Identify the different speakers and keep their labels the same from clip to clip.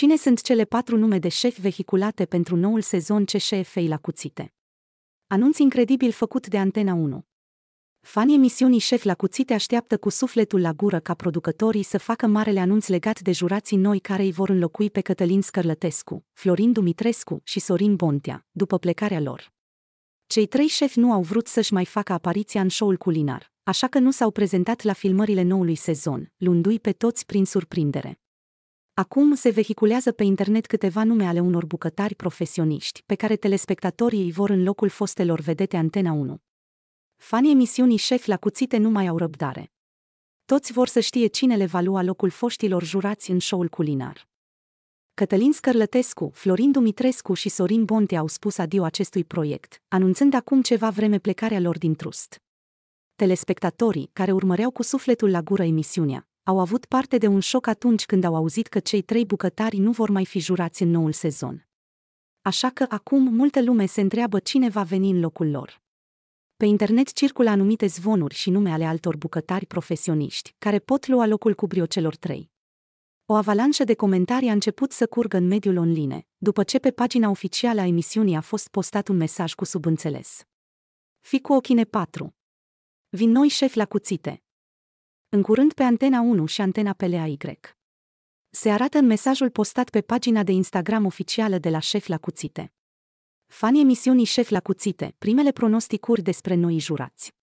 Speaker 1: Cine sunt cele patru nume de șef vehiculate pentru noul sezon ce ei la cuțite? Anunț incredibil făcut de Antena 1. Fanii emisiunii Șef la cuțite așteaptă cu sufletul la gură ca producătorii să facă marele anunț legat de jurații noi care îi vor înlocui pe Cătălin Scărlătescu, Florin Dumitrescu și Sorin Bontea, după plecarea lor. Cei trei șefi nu au vrut să-și mai facă apariția în show-ul culinar, așa că nu s-au prezentat la filmările noului sezon, lundui i pe toți prin surprindere. Acum se vehiculează pe internet câteva nume ale unor bucătari profesioniști, pe care telespectatorii îi vor în locul fostelor vedete Antena 1. Fanii emisiunii șef la cuțite nu mai au răbdare. Toți vor să știe cine le va lua locul foștilor jurați în show-ul culinar. Cătălin Scărlătescu, Florin Dumitrescu și Sorin Bonte au spus adio acestui proiect, anunțând acum ceva vreme plecarea lor din trust. Telespectatorii, care urmăreau cu sufletul la gură emisiunea, au avut parte de un șoc atunci când au auzit că cei trei bucătari nu vor mai fi jurați în noul sezon. Așa că acum multă lume se întreabă cine va veni în locul lor. Pe internet circulă anumite zvonuri și nume ale altor bucătari profesioniști, care pot lua locul cu brio celor trei. O avalanșă de comentarii a început să curgă în mediul online, după ce pe pagina oficială a emisiunii a fost postat un mesaj cu subînțeles. Fi cu ochine 4. Vin noi șef la cuțite în curând pe Antena 1 și Antena y. Se arată în mesajul postat pe pagina de Instagram oficială de la Șef la Cuțite. Fanii emisiunii Șef la Cuțite, primele pronosticuri despre noi jurați.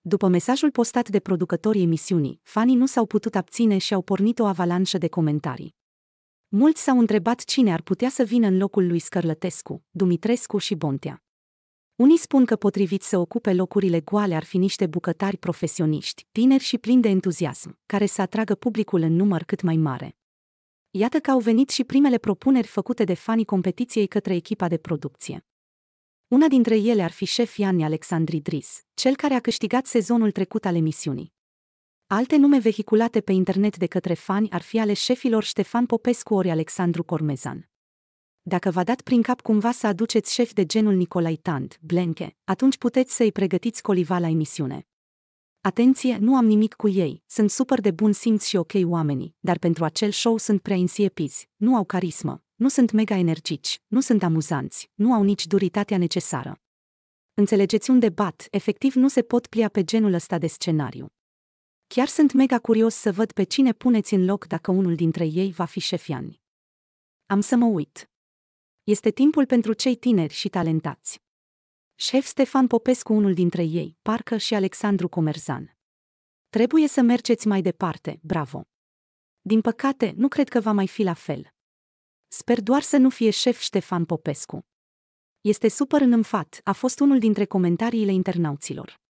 Speaker 1: După mesajul postat de producătorii emisiunii, fanii nu s-au putut abține și au pornit o avalanșă de comentarii. Mulți s-au întrebat cine ar putea să vină în locul lui Scărlătescu, Dumitrescu și Bontea. Unii spun că potrivit să ocupe locurile goale ar fi niște bucătari profesioniști, tineri și plini de entuziasm, care să atragă publicul în număr cât mai mare. Iată că au venit și primele propuneri făcute de fanii competiției către echipa de producție. Una dintre ele ar fi șef Iani Alexandri Dris, cel care a câștigat sezonul trecut al emisiunii. Alte nume vehiculate pe internet de către fani ar fi ale șefilor Ștefan Popescu ori Alexandru Cormezan. Dacă v-a dat prin cap cumva să aduceți șef de genul Nicolai Tant, Blenke, atunci puteți să-i pregătiți coliva la emisiune. Atenție, nu am nimic cu ei, sunt super de bun simț și ok oamenii, dar pentru acel show sunt prea insiepiți, nu au carismă, nu sunt mega energici, nu sunt amuzanți, nu au nici duritatea necesară. Înțelegeți un debat, efectiv nu se pot plia pe genul ăsta de scenariu. Chiar sunt mega curios să văd pe cine puneți în loc dacă unul dintre ei va fi șefian. Am să mă uit. Este timpul pentru cei tineri și talentați. Șef Stefan Popescu, unul dintre ei, Parcă și Alexandru Comerzan. Trebuie să mergeți mai departe, bravo! Din păcate, nu cred că va mai fi la fel. Sper doar să nu fie șef Ștefan Popescu. Este super înămfat, a fost unul dintre comentariile internauților.